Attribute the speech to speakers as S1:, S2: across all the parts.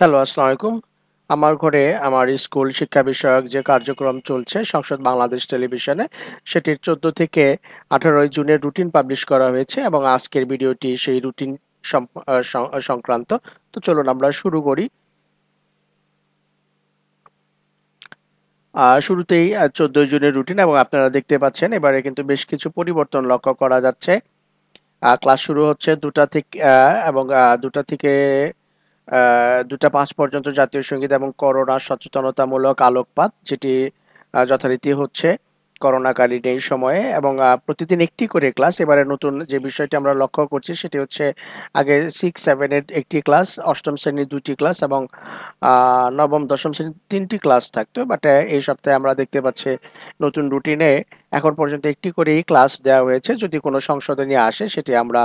S1: hello আসসালামু আলাইকুম আমার ঘরে আমার স্কুল শিক্ষা বিষয়ক যে কার্যক্রম চলছে সংসদ বাংলাদেশ টেলিভিশনে সেটির চোদ্দ থেকে আঠারোই জুনের রুটিন পাবলিশ করা হয়েছে এবং আজকের ভিডিওটি সেই রুটিন সংক্রান্ত তো চলুন আমরা শুরু করি শুরুতেই চোদ্দই জুনের রুটিন এবং আপনারা দেখতে পাচ্ছেন এবারে কিন্তু বেশ কিছু পরিবর্তন লক্ষ্য করা যাচ্ছে ক্লাস শুরু হচ্ছে দুটা থেকে এবং দুটা থেকে দুটা পাঁচ পর্যন্ত জাতীয় সঙ্গীত এবং করোনা সচেতনতামূলক আলোকপাত যেটি যথারীতি হচ্ছে করোনাকালীন সময়ে এবং প্রতিদিন একটি করে ক্লাস এবারে নতুন যে বিষয়টি আমরা লক্ষ্য করছি সেটি হচ্ছে আগে সিক্স সেভেনের একটি ক্লাস অষ্টম শ্রেণীর দুটি ক্লাস এবং নবম দশম শ্রেণীর তিনটি ক্লাস থাকতো বাট এই সপ্তাহে আমরা দেখতে পাচ্ছি নতুন রুটিনে এখন পর্যন্ত একটি করেই ক্লাস দেওয়া হয়েছে যদি কোনো সংশোধনী আসে সেটি আমরা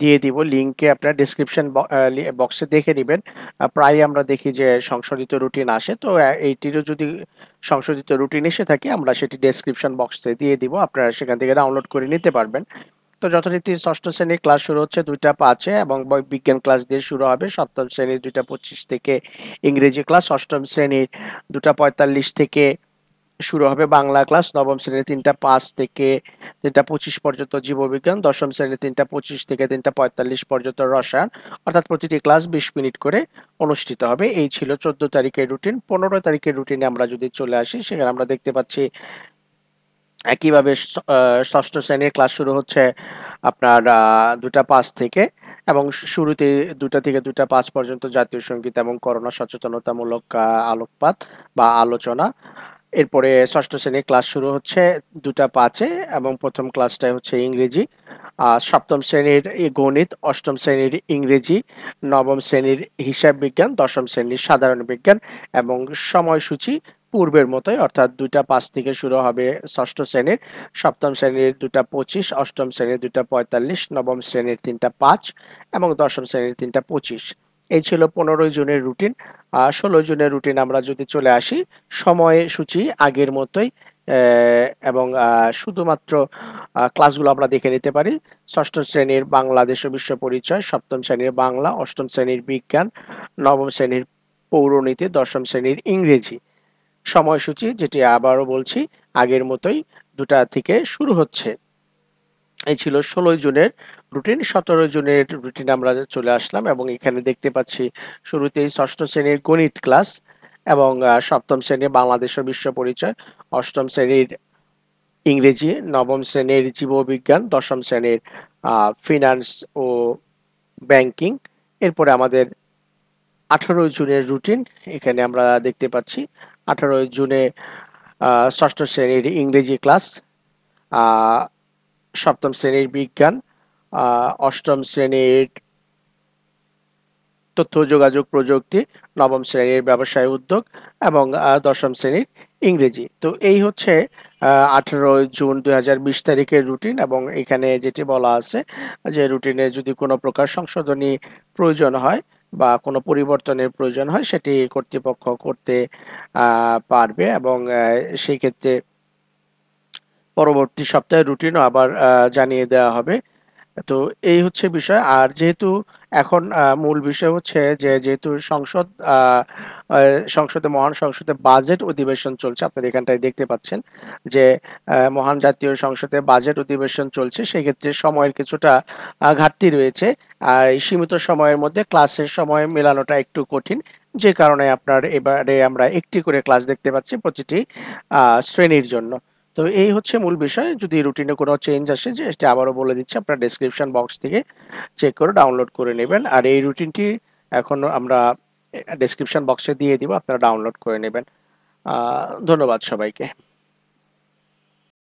S1: দিয়ে দিব লিঙ্কে আপনার ডিসক্রিপশন বক্সে দেখে নেবেন প্রায় আমরা দেখি যে সংশোধিত রুটিন আসে তো এইটিরও যদি সংশোধিত রুটিন এসে থাকে আমরা সেটি ডেসক্রিপশন বক্সে দিয়ে দিব আপনারা সেখান থেকে ডাউনলোড করে নিতে পারবেন তো যথারীতি ষষ্ঠ শ্রেণীর ক্লাস শুরু হচ্ছে দুইটা পাঁচে এবং বিজ্ঞান ক্লাস দিয়ে শুরু হবে সপ্তম শ্রেণীর দুইটা পঁচিশ থেকে ইংরেজি ক্লাস অষ্টম শ্রেণীর দুটা পঁয়তাল্লিশ থেকে শুরু হবে বাংলা ক্লাস নবম শ্রেণীর তিনটা পাঁচ থেকে তিনটা পঁচিশ পর্যন্ত জীববিজ্ঞান দশম শ্রেণীর তিনটা পঁচিশ থেকে তিনটা পঁয়তাল্লিশ পর্যন্ত রসায়ন অর্থাৎ প্রতিটি ক্লাস বিশ মিনিট করে অনুষ্ঠিত হবে এই ছিল চোদ্দ তারিখের রুটিন পনেরো তারিখের রুটিনে আমরা যদি চলে আসি সেখানে আমরা দেখতে পাচ্ছি একইভাবে ষষ্ঠ শ্রেণীর ক্লাস শুরু হচ্ছে আপনার দুটা পাঁচ থেকে এবং শুরুতে দুটা থেকে দুটা পাঁচ পর্যন্ত জাতীয় সঙ্গীত এবং করোনা সচেতনতামূলক আলোকপাত বা আলোচনা এরপরে ষষ্ঠ শ্রেণীর ক্লাস শুরু হচ্ছে দুটা পাঁচে এবং প্রথম ক্লাসটাই হচ্ছে ইংরেজি আর সপ্তম শ্রেণীর গণিত অষ্টম শ্রেণীর ইংরেজি নবম শ্রেণীর হিসাব বিজ্ঞান দশম শ্রেণীর সাধারণ বিজ্ঞান এবং সময়সূচি পূর্বের মতোই অর্থাৎ দুটা পাঁচ থেকে শুরু হবে ষষ্ঠ শ্রেণীর সপ্তম শ্রেণীর দুটা পঁচিশ অষ্টম শ্রেণীর দুটা পঁয়তাল্লিশ নবম শ্রেণীর তিনটা পাঁচ এবং দশম শ্রেণীর তিনটা পঁচিশ এই ছিল পনেরোই জুনের রুটিন আর ষোলো জুনের রুটিন আমরা যদি চলে আসি সময়সূচি আগের মতোই এবং শুধুমাত্র ক্লাসগুলো আমরা দেখে নিতে পারি ষষ্ঠ শ্রেণীর বাংলাদেশ ও বিশ্ব পরিচয় সপ্তম শ্রেণীর বাংলা অষ্টম শ্রেণীর বিজ্ঞান নবম শ্রেণীর পৌরনীতি দশম শ্রেণীর ইংরেজি সময়সূচি যেটি আবারও বলছি আগের মতোই দুটা থেকে শুরু হচ্ছে এই ছিল ষোলোই জুনের রুটিন সতেরো জুনের রুটিন আমরা চলে আসলাম এবং এখানে দেখতে পাচ্ছি শুরুতেই ষষ্ঠ শ্রেণীর গণিত ক্লাস এবং সপ্তম শ্রেণীর বাংলাদেশের বিশ্ব পরিচয় অষ্টম শ্রেণীর ইংরেজি নবম শ্রেণীর জীববিজ্ঞান দশম শ্রেণীর ফিনান্স ও ব্যাংকিং এরপরে আমাদের আঠারোই জুনের রুটিন এখানে আমরা দেখতে পাচ্ছি আঠারোই জুনে ষষ্ঠ শ্রেণীর ইংরেজি ক্লাস সপ্তম শ্রেণীর বিজ্ঞান অষ্টম শ্রেণীর তথ্য যোগাযোগ প্রযুক্তি নবম শ্রেণীর ব্যবসায় উদ্যোগ এবং দশম শ্রেণীর ইংরেজি তো এই হচ্ছে আঠেরো জুন দুই তারিখের রুটিন এবং এখানে যেটি বলা আছে যে রুটিনে যদি কোনো প্রকার সংশোধনী প্রয়োজন হয় বা কোনো পরিবর্তনের প্রয়োজন হয় সেটি কর্তৃপক্ষ করতে পারবে এবং সেই ক্ষেত্রে পরবর্তী সপ্তাহে রুটিনও আবার জানিয়ে দেওয়া হবে তো এই হচ্ছে বিষয় আর যেহেতু এখন মূল বিষয় হচ্ছে যে যেহেতু সংসদ সংসদে মহান সংসদে বাজেট অধিবেশন চলছে আপনারা এখানটায় দেখতে পাচ্ছেন যে মহান জাতীয় সংসদে বাজেট অধিবেশন চলছে সেক্ষেত্রে সময়ের কিছুটা ঘাটতি রয়েছে আর এই সীমিত সময়ের মধ্যে ক্লাসের সময় মেলানোটা একটু কঠিন যে কারণে আপনার এবারে আমরা একটি করে ক্লাস দেখতে পাচ্ছি প্রতিটি শ্রেণীর জন্য তো এই হচ্ছে মূল বিষয় যদি রুটিনে কোনো চেঞ্জ আসে যে এটা আবারও বলে দিচ্ছি আপনার ডিসক্রিপশান বক্স থেকে চেক করে ডাউনলোড করে নেবেন আর এই রুটিনটি এখন আমরা ডিসক্রিপশান বক্সে দিয়ে দিব আপনারা ডাউনলোড করে নেবেন ধন্যবাদ সবাইকে